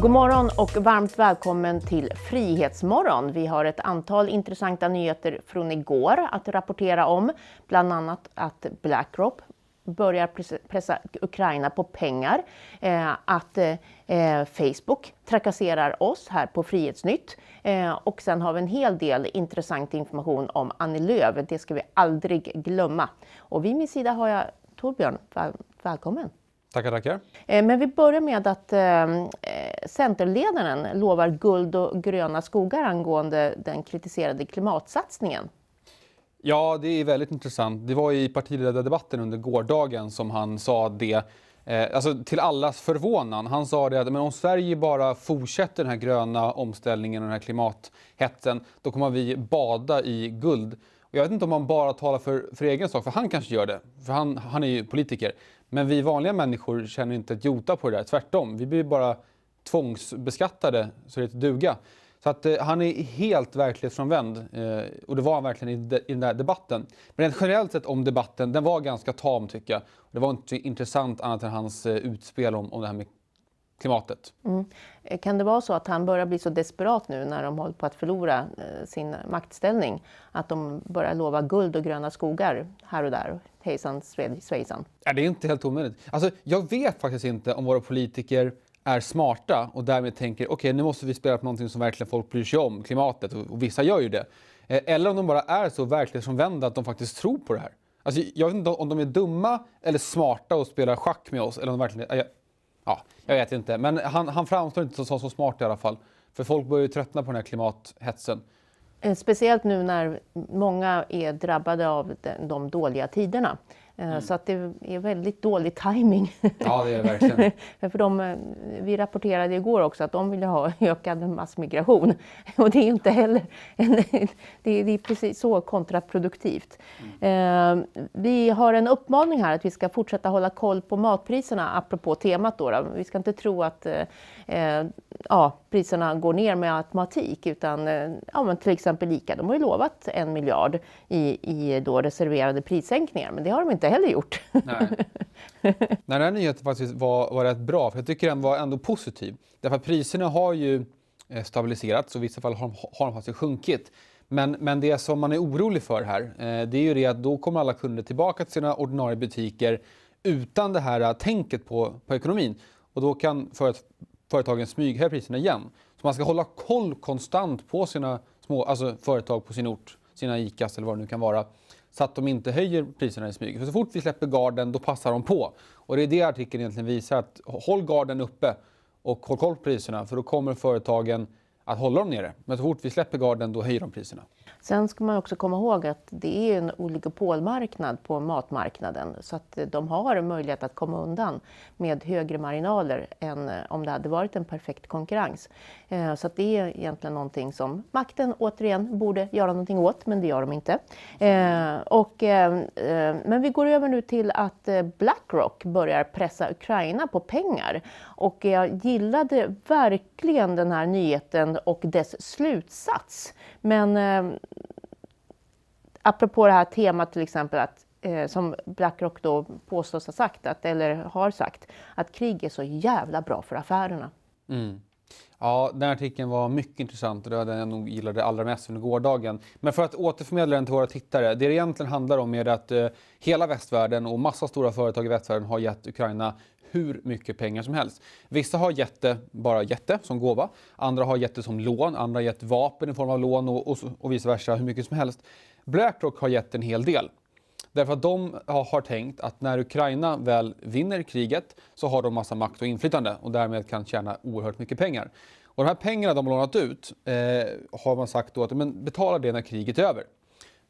God morgon och varmt välkommen till Frihetsmorgon. Vi har ett antal intressanta nyheter från igår att rapportera om, bland annat att Blackrock börjar pressa Ukraina på pengar, eh, att eh, Facebook trakasserar oss här på Frihetsnytt eh, och sen har vi en hel del intressant information om Annie Lööf. Det ska vi aldrig glömma. Och vid min sida har jag Torbjörn. välkommen! Tackar, tackar. Eh, men vi börjar med att eh, eh, Centerledaren lovar guld och gröna skogar angående den kritiserade klimatsatsningen. Ja, det är väldigt intressant. Det var i partiledardebatten under gårdagen som han sa det. Alltså till allas förvånan. Han sa det att men om Sverige bara fortsätter den här gröna omställningen och den här klimathetsen, då kommer vi bada i guld. Och jag vet inte om han bara talar för, för egen sak, för han kanske gör det, för han, han är ju politiker. Men vi vanliga människor känner inte ett jota på det där. Tvärtom, vi blir bara tvångsbeskattade så det heter duga. Så att, eh, han är helt verklighetsfrånvänd eh, och det var han verkligen i, de, i den där debatten. Men rent generellt sett om debatten, den var ganska tam tycker jag. Det var inte intressant annat än hans eh, utspel om, om det här med klimatet. Mm. Eh, kan det vara så att han börjar bli så desperat nu när de håller på att förlora eh, sin maktställning att de börjar lova guld och gröna skogar här och där? Hejsan svejsan. Ja, äh, det är inte helt omöjligt. Alltså, jag vet faktiskt inte om våra politiker är smarta och därmed tänker okej okay, nu måste vi spela på någonting som verkligen folk bryr sig om, klimatet, och, vissa gör ju det. Eh, eller om de bara är så verklighetsomvända att de faktiskt tror på det här. Alltså, jag vet inte om de är dumma eller smarta och spelar schack med oss eller om de verkligen ja, jag vet inte. Men han, han framstår inte som så smart i alla fall. För folk börjar ju tröttna på den här klimathetsen. Eh, speciellt nu när många är drabbade av de, de dåliga tiderna. Eh, mm. Så att det är väldigt dålig timing. Ja, det är det verkligen. För de, eh, vi rapporterade igår också att de vill ha ökad massmigration. Och det är inte heller... det, är, precis så kontraproduktivt. Mm. Eh, vi har en uppmaning här att vi ska fortsätta hålla koll på matpriserna, apropå temat. Då, då. Vi ska inte tro att... ja, priserna går ner med automatik utan eh, ja, men till exempel ICA, de har ju lovat en miljard i, i då reserverade prissänkningar men det har de inte heller gjort. Nej. Nej, den här nyheten faktiskt var, var rätt bra för jag tycker den var ändå positiv. Därför att priserna har ju eh, stabiliserats och i vissa fall har de, har de faktiskt sjunkit. Men, men det som man är orolig för här eh, det är ju det att då kommer alla kunder tillbaka till sina ordinarie butiker utan det här tänket på, på ekonomin. Och då kan för, företagen smyghöjer priserna igen. Så man ska hålla koll konstant på sina små, alltså företag på sin ort, sina ICAs eller vad det nu kan vara så att de inte höjer priserna i smyg. För så fort vi släpper garden, då passar de på. Och Det är det artikeln egentligen visar. att Håll garden uppe och håll koll på priserna för då kommer företagen att hålla dem nere. Men så fort vi släpper garden, då höjer de priserna. Sen ska man också komma ihåg att det är en oligopolmarknad på matmarknaden så att de har möjlighet att komma undan med högre marginaler än eh, om det hade varit en perfekt konkurrens. Eh, så att det är egentligen någonting som makten återigen borde göra någonting åt, men det gör de inte. Eh, och, men vi går över nu till att Blackrock börjar pressa Ukraina på pengar och jag gillade verkligen den här nyheten och dess slutsats. Men apropå det här temat till exempel att eh, som Blackrock då påstås ha sagt, att, eller har sagt, att krig är så jävla bra för affärerna. Mm. Ja, den artikeln var mycket intressant och det var den jag nog gillade allra mest under gårdagen. Men för att återförmedla den till våra tittare. Det det egentligen handlar om är att eh, hela västvärlden och massa stora företag i västvärlden har gett Ukraina hur mycket pengar som helst. Vissa har gett det, bara gett det som gåva, andra har gett det som lån, andra har gett vapen i form av lån och, och, och vice versa hur mycket som helst. Blackrock har gett en hel del. Därför att de har tänkt att när Ukraina väl vinner kriget så har de massa makt och inflytande och därmed kan tjäna oerhört mycket pengar. Och de här pengarna de har lånat ut eh, har man sagt då att men betala det när kriget är över.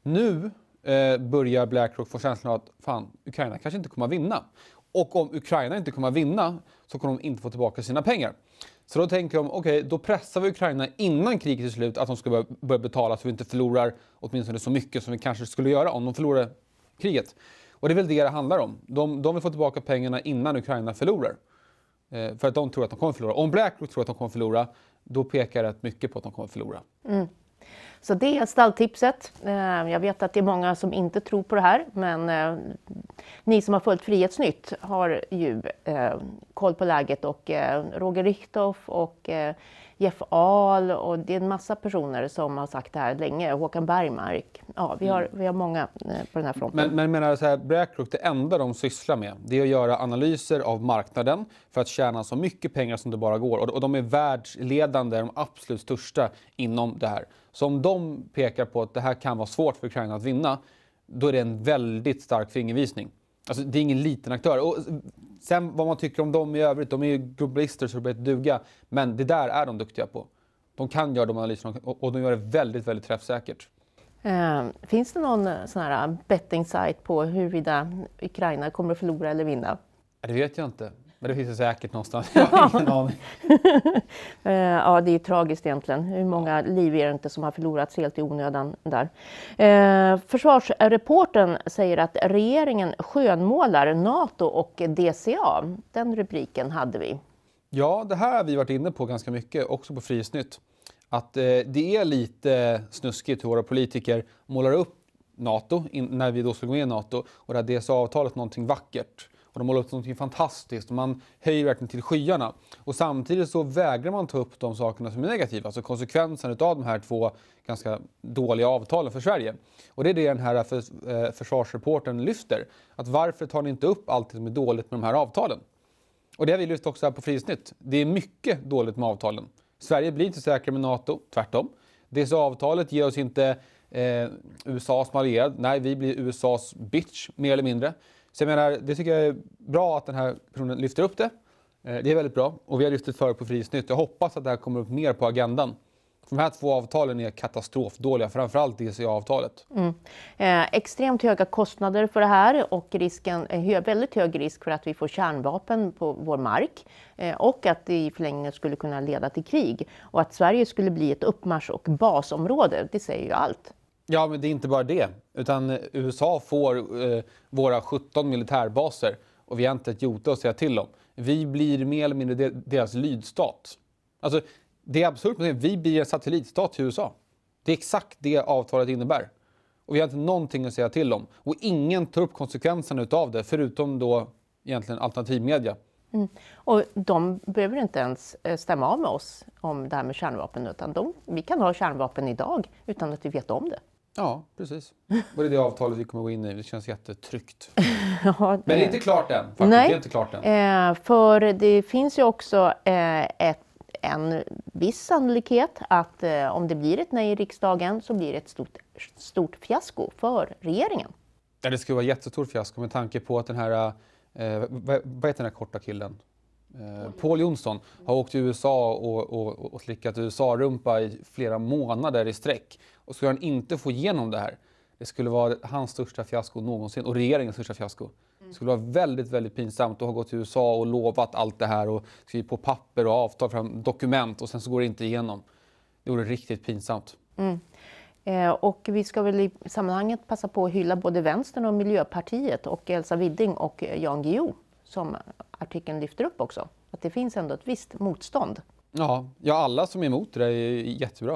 Nu eh, börjar Blackrock få känslan av att fan, Ukraina kanske inte kommer att vinna. Och om Ukraina inte kommer att vinna så kommer de inte få tillbaka sina pengar. Så då tänker de, okej, okay, då pressar vi Ukraina innan kriget är slut att de ska börja betala så vi inte förlorar åtminstone så mycket som vi kanske skulle göra om de förlorade kriget. Och det är väl det det handlar om. De, de vill få tillbaka pengarna innan Ukraina förlorar. Eh, för att de tror att de kommer förlora. Om Blackrock tror att de kommer förlora, då pekar rätt mycket på att de kommer förlora. Mm. Så det är stalltipset. Eh, jag vet att det är många som inte tror på det här, men eh, ni som har följt Frihetsnytt har ju eh, koll på läget och eh, Roger Richtoff och eh, Jeff Ahl och det är en massa personer som har sagt det här länge. Håkan Bergmark. Ja, vi har, mm. vi har många eh, på den här fronten. Men, men menar så här, BlackRock, det enda de sysslar med det är att göra analyser av marknaden för att tjäna så mycket pengar som det bara går. Och, och de är världsledande, de absolut största inom det här. Så om de pekar på att det här kan vara svårt för Ukraina att vinna, då är det en väldigt stark fingervisning. Alltså, det är ingen liten aktör. Och sen vad man tycker om dem i övrigt, de är ju globalister så det börjar duga. Men det där är de duktiga på. De kan göra de analyserna och de gör det väldigt, väldigt träffsäkert. Eh, finns det någon eh, sån här betting på huruvida Ukraina kommer att förlora eller vinna? Det vet jag inte. Men det finns det säkert någonstans. Jag har ingen aning. Eh, ja, det är tragiskt egentligen. Hur många liv är det inte som har förlorats helt i onödan där? Eh, försvarsreporten säger att regeringen skönmålar Nato och DCA. Den rubriken hade vi. Ja, det här har vi varit inne på ganska mycket, också på Frihetsnytt. Att eh, det är lite snuskigt hur våra politiker målar upp Nato, in, när vi då ska gå med i Nato, och det här DSA-avtalet någonting vackert och de målar upp något fantastiskt och man höjer verkligen till skyarna. Och samtidigt så vägrar man ta upp de sakerna som är negativa, alltså konsekvensen utav de här två ganska dåliga avtalen för Sverige. Och det är det den här eh, försvarsreporten lyfter. Att varför tar ni inte upp allt som är dåligt med de här avtalen? Och det har vi lyft också här på Frihetsnytt. Det är mycket dåligt med avtalen. Sverige blir inte säkrare med NATO, tvärtom. Det så avtalet ger oss inte eh, USA som allierad. Nej, vi blir USAs bitch, mer eller mindre. Så jag menar, det tycker jag är bra att den här personen lyfter upp det. Eh, det är väldigt bra. Och vi har lyft det förr på Frihetsnytt. Jag hoppas att det här kommer upp mer på agendan. de här två avtalen är katastrofdåliga, framförallt DCA-avtalet. Mm. Eh, extremt höga kostnader för det här och risken, eh, hö, väldigt hög risk för att vi får kärnvapen på vår mark eh, och att det i förlängningen skulle kunna leda till krig. Och att Sverige skulle bli ett uppmarsch och basområde, det säger ju allt. Ja, men det är inte bara det. Utan eh, USA får eh, våra 17 militärbaser och vi har inte ett jota att säga till om. Vi blir mer eller mindre deras lydstat. Alltså, det är absurt, men vi blir en satellitstat till USA. Det är exakt det avtalet innebär. Och vi har inte någonting att säga till om. Och ingen tar upp konsekvenserna av det, förutom då egentligen alternativmedia. Mm. Och de behöver inte ens eh, stämma av med oss om det här med kärnvapen, utan de, vi kan ha kärnvapen idag utan att vi vet om det. Ja, precis. Och det är det avtalet vi kommer gå in i. Det känns jättetryggt. ja, det... Men det är inte eh, klart än. Faktiskt. Nej, det är inte klart än. Eh, för det finns ju också eh, ett, en viss sannolikhet att om det blir ett nej i riksdagen så blir det ett stort, stort fiasko för regeringen. Ja, det skulle vara ett jättestort fiasko med tanke på att den här, vad heter den här korta killen? Eh, Paul Jonsson har åkt till USA och, och, och slickat USA-rumpa i flera månader i sträck. Och skulle han inte få igenom det här, det skulle vara hans största fiasko någonsin och regeringens största fiasko. Det skulle vara väldigt, väldigt pinsamt att ha gått till USA och lovat allt det här och skrivit på papper och avtal, fram dokument och sen så går det inte igenom. Det vore riktigt pinsamt. Mm. Eh, och vi ska väl i sammanhanget passa på att hylla både Vänstern och Miljöpartiet och Elsa Widding och eh, Jan Guillou som artikeln lyfter upp också. Att det finns ändå ett visst motstånd. Ja, ja alla som är emot det är jättebra.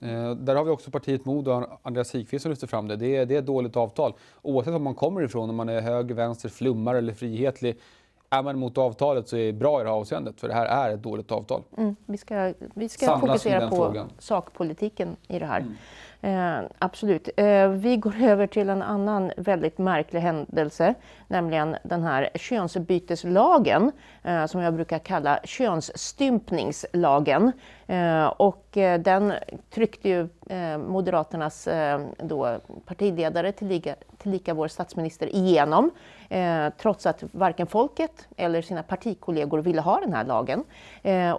Eh, där har vi också partiet MoDo och Andreas Sigfrid som lyfter fram det. Det är, det är ett dåligt avtal. Oavsett var man kommer ifrån, om man är höger, vänster, flummare eller frihetlig. Är man emot avtalet så är det bra i det här avseendet, för det här är ett dåligt avtal. Mm, vi ska, vi ska fokusera på frågan. sakpolitiken i det här. Mm. Eh, absolut. Eh, vi går över till en annan väldigt märklig händelse, nämligen den här könsbyteslagen eh, som jag brukar kalla könsstympningslagen. Eh, och eh, den tryckte ju eh, Moderaternas då, partiledare, tillika, tillika vår statsminister, igenom trots att varken folket eller sina partikollegor ville ha den här lagen.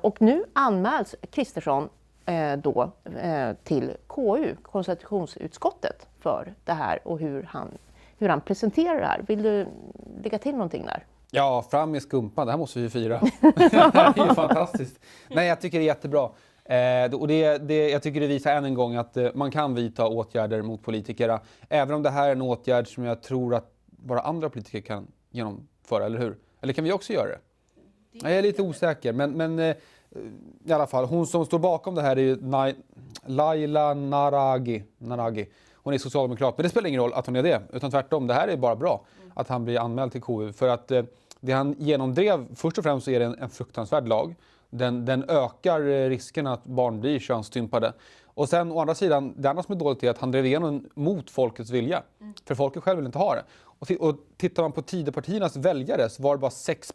och nu anmäls Kristersson Eh, då eh, till KU, konstitutionsutskottet, för det här och hur han, hur han presenterar det här. Vill du lägga till någonting där? Ja, fram med skumpan, det här måste vi ju fira. det är ju fantastiskt. Nej, jag tycker det är jättebra. Eh, och det, det, jag tycker det visar än en gång att eh, man kan vidta åtgärder mot politikerna. Även om det här är en åtgärd som jag tror att bara andra politiker kan genomföra, eller hur? Eller kan vi också göra det? det är jag är lite osäker, men, men eh, Eh, i alla fall, hon som står bakom det här är Na Laila Naragi. Naragi. Hon är socialdemokrat, men det spelar ingen roll att hon är det. Utan tvärtom, det här är bara bra att han blir anmäld till KU. För att eh, det han genomdrev, först och främst så är det en, en fruktansvärd lag. Den, den ökar eh, risken att barn blir könsstympade. Och sen å andra sidan, det andra som är dåligt är att han drev igenom mot folkets vilja. Mm. För folket själv vill inte ha det. Och, och tittar man på Tidöpartiernas väljare så var det bara 6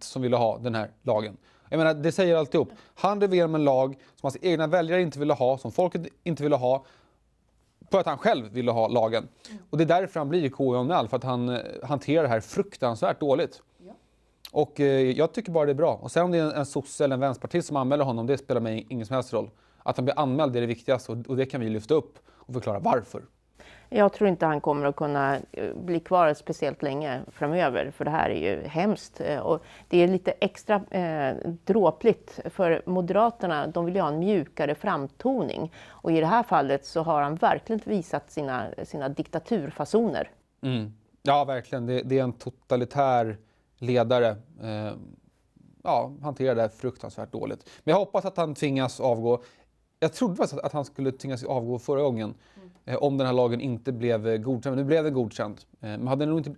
som ville ha den här lagen. Jag menar, det säger alltihop. Han drev igenom en lag som hans egna väljare inte ville ha, som folket inte ville ha. För att han själv ville ha lagen. Och det är därför han blir KU-anmäld, för att han eh, hanterar det här fruktansvärt dåligt. Och eh, jag tycker bara det är bra. Och sen om det är en sosse eller en vänsterpartist som anmäler honom, det spelar mig ingen som helst roll. Att han blir anmäld är det viktigaste och det kan vi lyfta upp och förklara varför. Jag tror inte han kommer att kunna eh, bli kvar speciellt länge framöver för det här är ju hemskt. Eh, och det är lite extra eh, dråpligt för Moderaterna, de vill ju ha en mjukare framtoning. Och i det här fallet så har han verkligen visat sina, sina diktaturfasoner. Mm. Ja, verkligen. Det, det, är en totalitär ledare. Eh, ja, hanterar det här fruktansvärt dåligt. Men jag hoppas att han tvingas avgå. Jag trodde faktiskt att han skulle tvingas avgå förra gången. Eh, om den här lagen inte blev eh, godkänd. Nu blev det godkänd. Eh, men hade det, inte,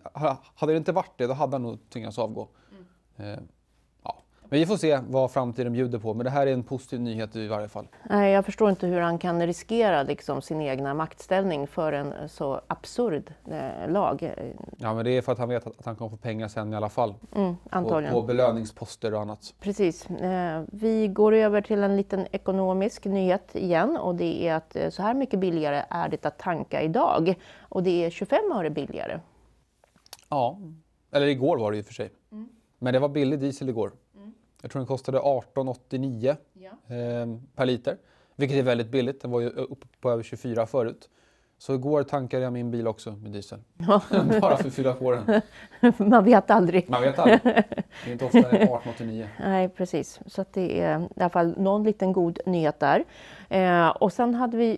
hade det inte varit det, då hade han nog tvingats avgå. Mm. Men vi får se vad framtiden bjuder på. Men det här är en positiv nyhet i varje fall. Nej, jag förstår inte hur han kan riskera liksom, sin egna maktställning för en så absurd eh, lag. Ja, men det är för att han vet att han kommer få pengar sen i alla fall. Mm, antagligen. På, på belöningsposter och annat. Precis. Eh, vi går över till en liten ekonomisk nyhet igen och det är att eh, så här mycket billigare är det att tanka idag och det är 25 öre billigare. Ja, eller igår var det ju för sig. Mm. Men det var billig diesel igår. Jag tror den kostade 18,89 ja. eh, per liter, vilket är väldigt billigt. Den var ju uppe på över 24 förut. Så igår tankade jag min bil också med diesel. Ja. Bara för att fylla på den. Man vet aldrig. Man vet aldrig. Det är inte ofta det är 1889. Nej, precis. Så det är i alla fall någon liten god nyhet där. Eh, och sen hade vi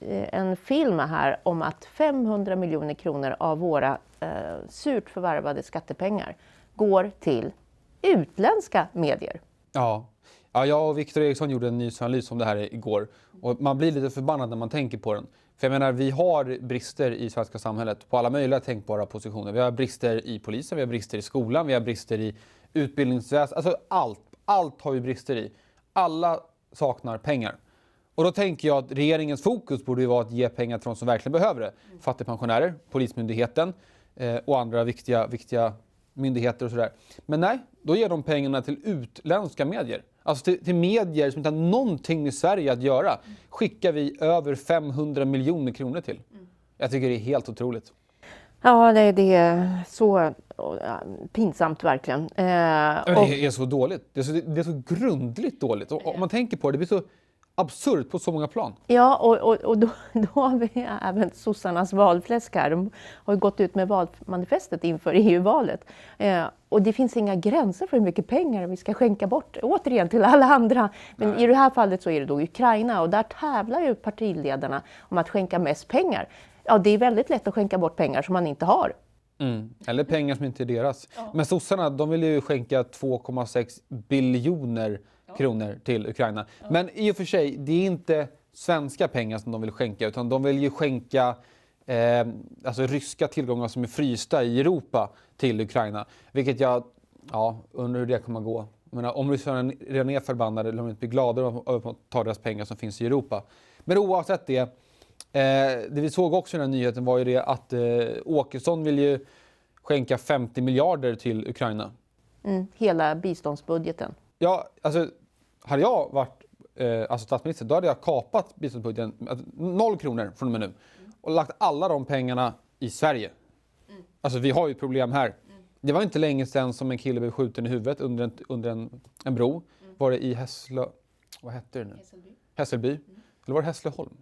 eh, en film här om att 500 miljoner kronor av våra eh, surt förvärvade skattepengar går till utländska medier. Ja, ja jag och Viktor Eriksson gjorde en ny analys om det här igår. Och man blir lite förbannad när man tänker på den. För jag menar, vi har brister i svenska samhället på alla möjliga tänkbara positioner. Vi har brister i polisen, vi har brister i skolan, vi har brister i utbildningsväsendet. Alltså allt, allt har vi brister i. Alla saknar pengar. Och då tänker jag att regeringens fokus borde vara att ge pengar till de som verkligen behöver det. Fattigpensionärer, Polismyndigheten eh, och andra viktiga, viktiga myndigheter och sådär. Men nej, då ger de pengarna till utländska medier. Alltså till, till medier som inte har någonting med Sverige att göra skickar vi över 500 miljoner kronor till. Jag tycker det är helt otroligt. Ja, det, det är så eh, pinsamt verkligen. Eh, och... Det är så dåligt. Det är så, det är så grundligt dåligt. Och, om man tänker på det, det blir så absurt på så många plan. Ja, och, och, och då, då, har vi även sossarnas valfläsk här. De har gått ut med valmanifestet inför EU-valet. Eh, och det finns inga gränser för hur mycket pengar vi ska skänka bort, återigen till alla andra. Men Nej. i det här fallet så är det då Ukraina och där tävlar ju partiledarna om att skänka mest pengar. Ja, det är väldigt lätt att skänka bort pengar som man inte har. Mm. Eller pengar som inte är deras. Ja. Men sossarna, de vill ju skänka 2,6 biljoner kronor till Ukraina. Men i och för sig, det är inte svenska pengar som de vill skänka utan de vill ju skänka eh, alltså ryska tillgångar som är frysta i Europa till Ukraina. Vilket jag ja, undrar hur det kommer att gå. Menar, om ryssarna redan är förbannade, lär de inte bli glada över att ta deras pengar som finns i Europa. Men oavsett det, eh, det vi såg också i den här nyheten var ju det att eh, Åkesson vill ju skänka 50 miljarder till Ukraina. Mm, hela biståndsbudgeten. Ja, alltså hade jag varit eh, alltså statsminister, då hade jag kapat biståndsbudgeten, alltså, noll kronor från och med nu och lagt alla de pengarna i Sverige. Mm. Alltså vi har ju problem här. Mm. Det var inte länge sedan som en kille blev skjuten i huvudet under en, under en, en bro. Mm. Var det i Hässlö... Vad hette det nu? Hässelby. Hässelby. Mm. Eller var det Hässleholm?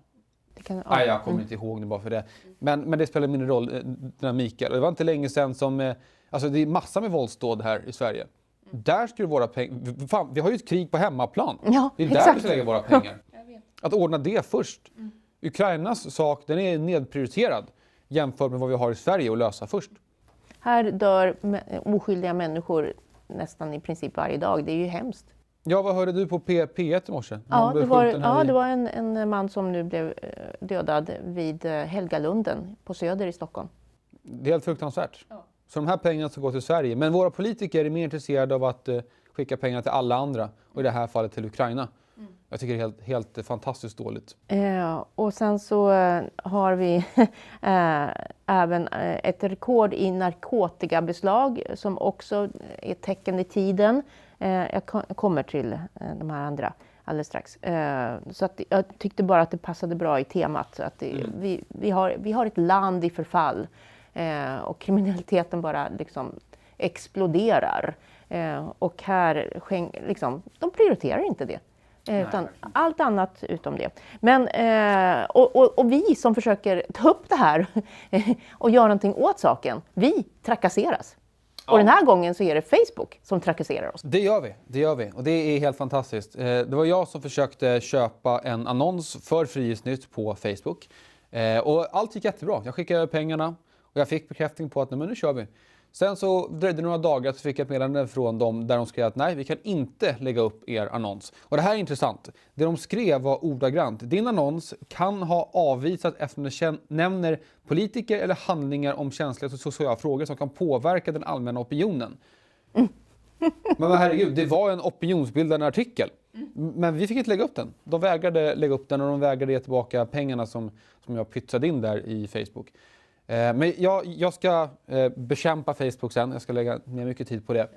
Det kan... Ah, jag kommer inte ihåg nu bara för det. Mm. Men, men det spelar mindre roll, den här Mikael. Det var inte länge sedan som... Eh, alltså det är massor med våldsdåd här i Sverige. Mm. Där skulle våra pengar... vi har ju ett krig på hemmaplan. Ja, det är där exakt. vi ska lägga våra pengar. Att ordna det först. Mm. Ukrainas sak den är nedprioriterad jämfört med vad vi har i Sverige att lösa först. Här dör oskyldiga människor nästan i princip varje dag. Det är ju hemskt. Ja, vad hörde du på P P1 i morse? Ja, det var, ja, det var en, en, man som nu blev eh, dödad vid eh, Helgalunden på Söder i Stockholm. Det är helt fruktansvärt. Ja. Så de här pengarna ska gå till Sverige. Men våra politiker är mer intresserade av att eh, skicka pengar till alla andra och i det här fallet till Ukraina. Mm. Jag tycker det är helt, helt eh, fantastiskt dåligt. Eh, och sen så eh, har vi eh, även ett rekord i narkotikabeslag som också är ett tecken i tiden. jag kommer till de här andra alldeles strax. så att, jag tyckte bara att det passade bra i temat. Så att det, mm. vi, vi, har, vi har ett land i förfall. Eh, och kriminaliteten bara liksom exploderar. Eh, och här, liksom, de prioriterar inte det. Eh, utan allt annat utom det. Men, eh, och, och, och, vi som försöker ta upp det här och göra någonting åt saken, vi trakasseras. Ja. Och den här gången så är det Facebook som trakasserar oss. Det gör vi, det gör vi. Och det är helt fantastiskt. Eh, det var jag som försökte köpa en annons för Frihetsnytt på Facebook. Eh, och allt gick jättebra. Jag skickade över pengarna, och jag fick bekräftning på att nej, men nu kör vi. Sen så dröjde det några dagar så fick jag ett meddelande från dem där de skrev att nej, vi kan inte lägga upp er annons. Och det här är intressant. Det de skrev var ordagrant. Din annons kan ha avvisats eftersom den nämner politiker eller handlingar om känsliga sociala frågor som kan påverka den allmänna opinionen. Men, men herregud, det var en opinionsbildande artikel. Mm. Men vi fick inte lägga upp den. De vägrade lägga upp den och de vägrade ge tillbaka pengarna som, som jag pytsade in där i Facebook. Eh, men jag, jag, ska eh, bekämpa Facebook sen. Jag ska lägga ner mycket tid på det.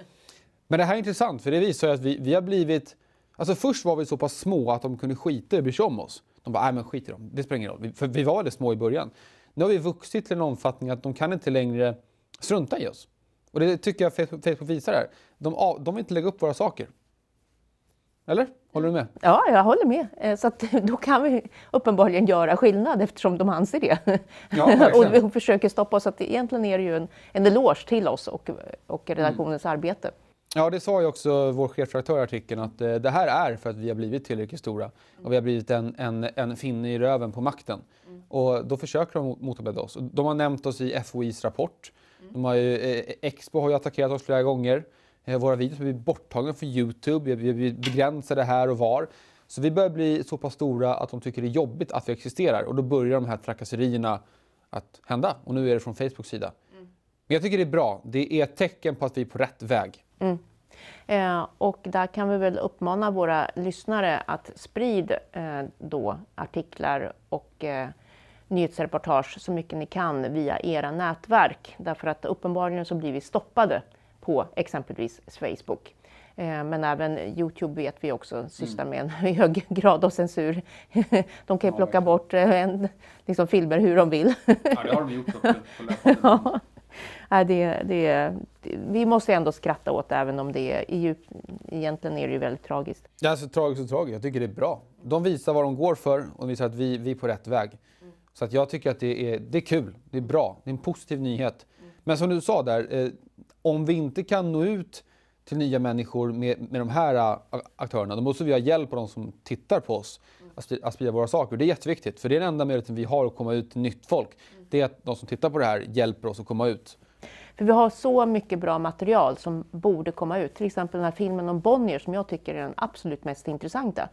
Men det här är intressant, för det visar ju att vi, vi har blivit... Alltså först var vi så pass små att de kunde skita i att bry sig om oss. De bara, nej men skit i dem, det spelar ingen roll. För vi var väldigt små i början. Nu har vi vuxit till en omfattning att de kan inte längre strunta i oss. Och det tycker jag Facebook visar här. De, de vill inte lägga upp våra saker. Eller? Håller du med? Ja, jag håller med. Eh, så att, då kan vi uppenbarligen göra skillnad eftersom de anser det. Ja, och, och försöker stoppa oss. att egentligen är det ju en, en eloge till oss och, och mm. redaktionens mm. arbete. Ja, det sa ju också vår chefredaktör i artikeln att eh, det här är för att vi har blivit tillräckligt stora mm. och vi har blivit en, en, en finne i röven på makten. Mm. Och då försöker de motarbeta oss. De har nämnt oss i FOIs rapport. Mm. De har ju, eh, Expo har ju attackerat oss flera gånger. Eh, våra videos blir borttagna från Youtube, vi blir begränsade här och var. Så vi börjar bli så pass stora att de tycker det är jobbigt att vi existerar och då börjar de här trakasserierna att hända. Och nu är det från Facebooks sida. Mm. Men jag tycker det är bra. Det är ett tecken på att vi är på rätt väg. Mm. Eh, och där kan vi väl uppmana våra lyssnare att sprid eh, då artiklar och eh, nyhetsreportage så mycket ni kan via era nätverk. Därför att uppenbarligen så blir vi stoppade på exempelvis Facebook. Eh, men även Youtube vet vi också sysslar mm. med en hög grad av censur. De kan ju plocka bort eh, en, liksom filmer hur de vill. Ja, det har de gjort ja, det, det, Vi måste ändå skratta åt det, även om det är djup, egentligen är det ju väldigt tragiskt. Ja, alltså, tragiskt och tragiskt. Jag tycker det är bra. De visar vad de går för och visar att vi, vi är på rätt väg. Mm. Så att jag tycker att det är, det är kul, det är bra, det är en positiv nyhet. Mm. Men som du sa där, eh, om vi inte kan nå ut till nya människor med, med de här äh, aktörerna, då måste vi ha hjälp av de som tittar på oss att sprida våra saker. Det är jätteviktigt, för det är den enda möjligheten vi har att komma ut till nytt folk. Det är att de som tittar på det här hjälper oss att komma ut. För vi har så mycket bra material som borde komma ut. Till exempel den här filmen om Bonnier som jag tycker är den absolut mest intressanta.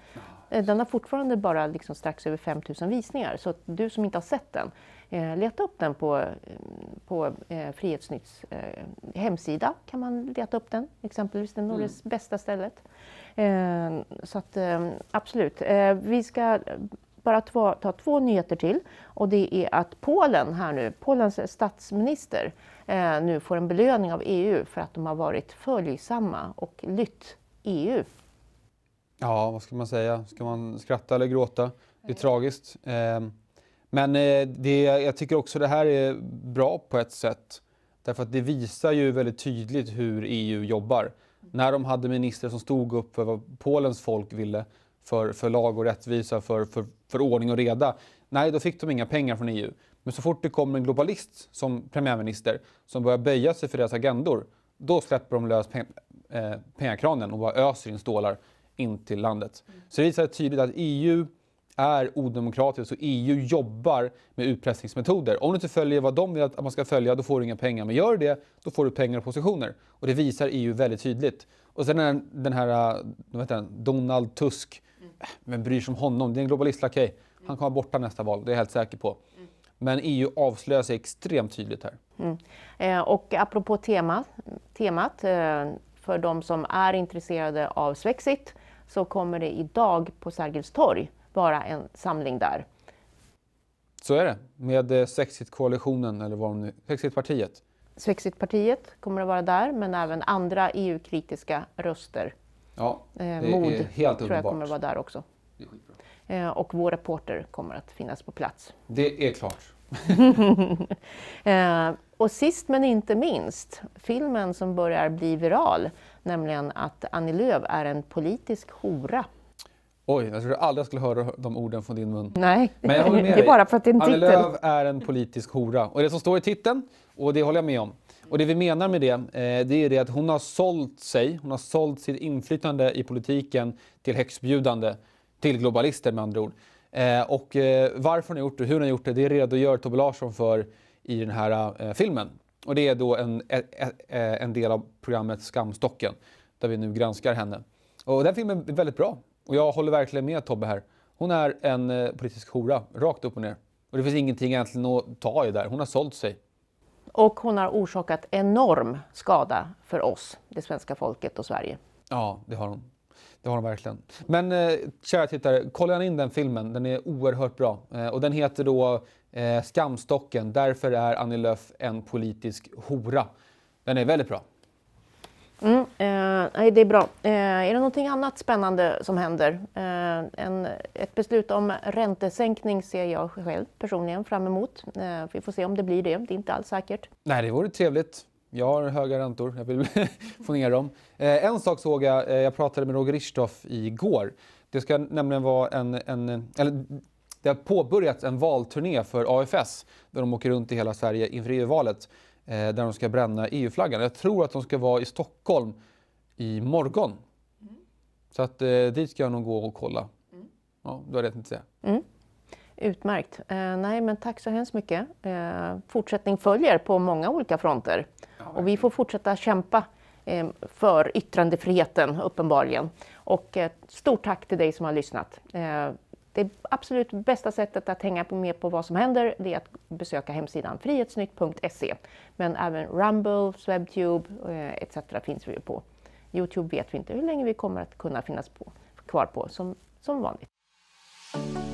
Eh, den har fortfarande bara liksom strax över 5000 visningar. Så du som inte har sett den, eh, leta upp den på eh, på eh, Frihetsnytts eh, hemsida kan man leta upp den, exempelvis den Nordes mm. bästa stället. Eh, så att, eh, absolut. Eh, vi ska bara ta, ta, två nyheter till och det är att Polen här nu, Polens statsminister eh, nu får en belöning av EU för att de har varit följsamma och lytt EU. Ja, vad ska man säga? Ska man skratta eller gråta? Det är tragiskt. Men eh, det, jag tycker också det här är bra på ett sätt. Därför att det visar ju väldigt tydligt hur EU jobbar. När de hade ministrar som stod upp för vad Polens folk ville, för, för lag och rättvisa, för, för, för ordning och reda. Nej, då fick de inga pengar från EU. Men så fort det kommer en globalist som premiärminister som börjar böja sig för deras agendor, då släpper de lös peng, eh, pengakranen och bara öser in stålar in till landet. Så det visar tydligt att EU är odemokratiskt och EU jobbar med utpressningsmetoder. Om du inte följer vad de vill att man ska följa, då får du inga pengar. Men gör du det, då får du pengar och positioner. Och det visar EU väldigt tydligt. Och sen är den här eh, vet jag, Donald Tusk, eh, vem bryr sig om honom? Det är en globalistlakej. Han kommer borta nästa val, det är jag helt säker på. Men EU avslöjar sig extremt tydligt här. Mm. Eh, och apropå tema, temat, för de som är intresserade av Svexit så kommer det idag på Sergels torg bara en samling där. Så är det med eh, Svexitkoalitionen, eller vad nu... Svexitpartiet. Svexitpartiet kommer att vara där, men även andra EU-kritiska röster. Ja, eh, det Mod, är helt jag tror jag kommer att vara där också. Eh, och vår reporter kommer att finnas på plats. Det är klart. och sist men inte minst, filmen som börjar bli viral, nämligen att Annie Lööf är en politisk hora. Oj, jag trodde aldrig jag skulle höra de orden från din mun. Nej, Men jag håller med det är bara för att det är en titel. Annie Lööf är en politisk hora. Och det som står i titeln, och det håller jag med om. Och det vi menar med det, eh, det är det att hon har sålt sig, hon har sålt sitt inflytande i politiken till högstbjudande, till globalister med andra ord. Eh, och eh, varför hon har gjort det, hur hon har gjort det, det redogör Tobbe Larsson för i den här filmen. Och det är då en, en del av programmet Skamstocken, där vi nu granskar henne. Och den filmen är väldigt bra. Och jag håller verkligen med Tobbe här. Hon är en eh, politisk hora, rakt upp och ner. Och det finns ingenting egentligen att ta i där. Hon har sålt sig. Och hon har orsakat enorm skada för oss, det svenska folket och Sverige. Ja, det har hon. Det har hon verkligen. Men eh, kära tittare, kolla in den filmen. Den är oerhört bra. Eh, och den heter då eh, Skamstocken. Därför är Annie Lööf en politisk hora. Den är väldigt bra. Mm, eh, det är bra. Eh, är det någonting annat spännande som händer? Eh, en, ett beslut om räntesänkning ser jag själv personligen fram emot. Eh, vi får se om det blir det. Det är inte alls säkert. Nej, det vore trevligt. Jag har höga räntor. Jag vill få ner dem. Eh, en sak såg jag. Eh, jag pratade med Roger Richtoff igår. Det ska nämligen vara en... en eller, det har påbörjats en valturné för AFS där de åker runt i hela Sverige inför EU-valet. Eh, där de ska bränna EU-flaggan. Jag tror att de ska vara i Stockholm i morgon. Mm. Så att, eh, dit ska jag nog gå och kolla. Mm. Ja, du har rätt att säga. Mm. Utmärkt. Eh, nej, men tack så hemskt mycket. Eh, fortsättning följer på många olika fronter. Ja, och vi får fortsätta kämpa eh, för yttrandefriheten, uppenbarligen. Och eh, stort tack till dig som har lyssnat. Eh, det absolut bästa sättet att hänga med på vad som händer det är att besöka hemsidan frihetsnytt.se. Men även Rumble, Swebtube eh, etc. finns vi ju på. Youtube vet vi inte hur länge vi kommer att kunna finnas på, kvar på som, som vanligt.